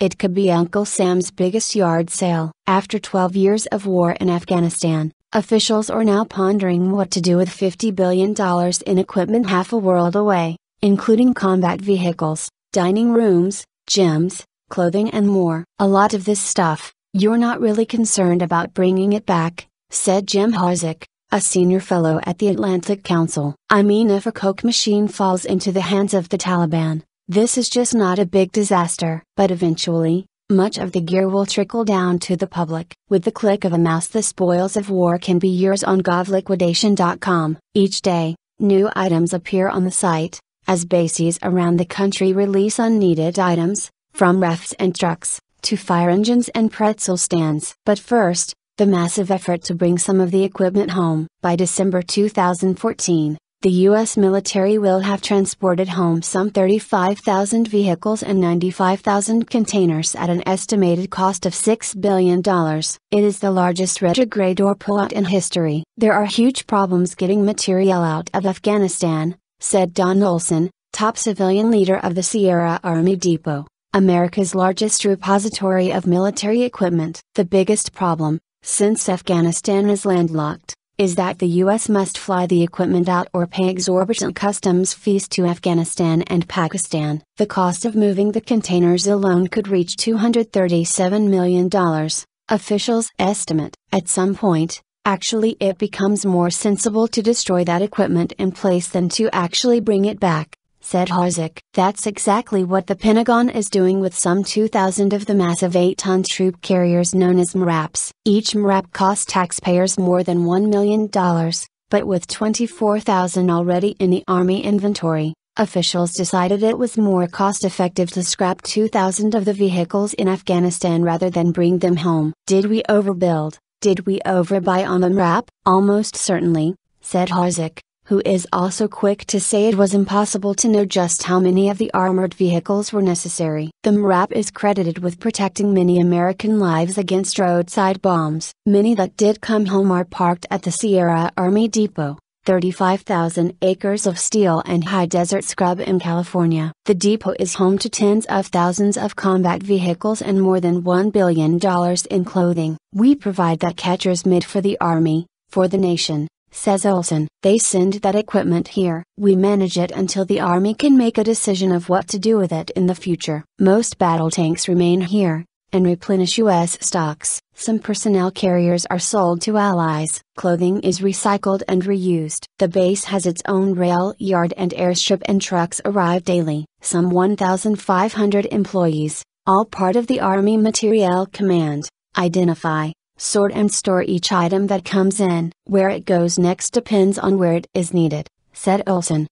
It could be Uncle Sam's biggest yard sale. After 12 years of war in Afghanistan, officials are now pondering what to do with $50 billion in equipment half a world away, including combat vehicles, dining rooms, gyms, clothing, and more. A lot of this stuff, you're not really concerned about bringing it back, said Jim Harzik, a senior fellow at the Atlantic Council. I mean, if a Coke machine falls into the hands of the Taliban, this is just not a big disaster. But eventually, much of the gear will trickle down to the public. With the click of a mouse, the spoils of war can be yours on govliquidation.com. Each day, new items appear on the site, as bases around the country release unneeded items, from refs and trucks, to fire engines and pretzel stands. But first, the massive effort to bring some of the equipment home. By December 2014, the U.S. military will have transported home some 35,000 vehicles and 95,000 containers at an estimated cost of $6 billion. It is the largest retrograde or pullout in history. There are huge problems getting material out of Afghanistan, said Don Olson, top civilian leader of the Sierra Army Depot, America's largest repository of military equipment. The biggest problem, since Afghanistan is landlocked, is that the U.S. must fly the equipment out or pay exorbitant customs fees to Afghanistan and Pakistan. The cost of moving the containers alone could reach $237 million, officials estimate. At some point, actually it becomes more sensible to destroy that equipment in place than to actually bring it back said Harzik. That's exactly what the Pentagon is doing with some 2,000 of the massive 8-ton troop carriers known as MRAPs. Each MRAP costs taxpayers more than $1 million, but with 24,000 already in the Army inventory, officials decided it was more cost effective to scrap 2,000 of the vehicles in Afghanistan rather than bring them home. Did we overbuild? Did we overbuy on the MRAP? Almost certainly, said Harzik who is also quick to say it was impossible to know just how many of the armored vehicles were necessary. The MRAP is credited with protecting many American lives against roadside bombs. Many that did come home are parked at the Sierra Army Depot. 35,000 acres of steel and high desert scrub in California. The depot is home to tens of thousands of combat vehicles and more than $1 billion in clothing. We provide that catcher's mitt for the Army, for the nation, says Olson. They send that equipment here. We manage it until the Army can make a decision of what to do with it in the future. Most battle tanks remain here, and replenish U.S. stocks. Some personnel carriers are sold to allies. Clothing is recycled and reused. The base has its own rail yard and airstrip, and trucks arrive daily. Some 1,500 employees, all part of the Army Materiel Command, identify, sort and store each item that comes in. Where it goes next depends on where it is needed, said Olson.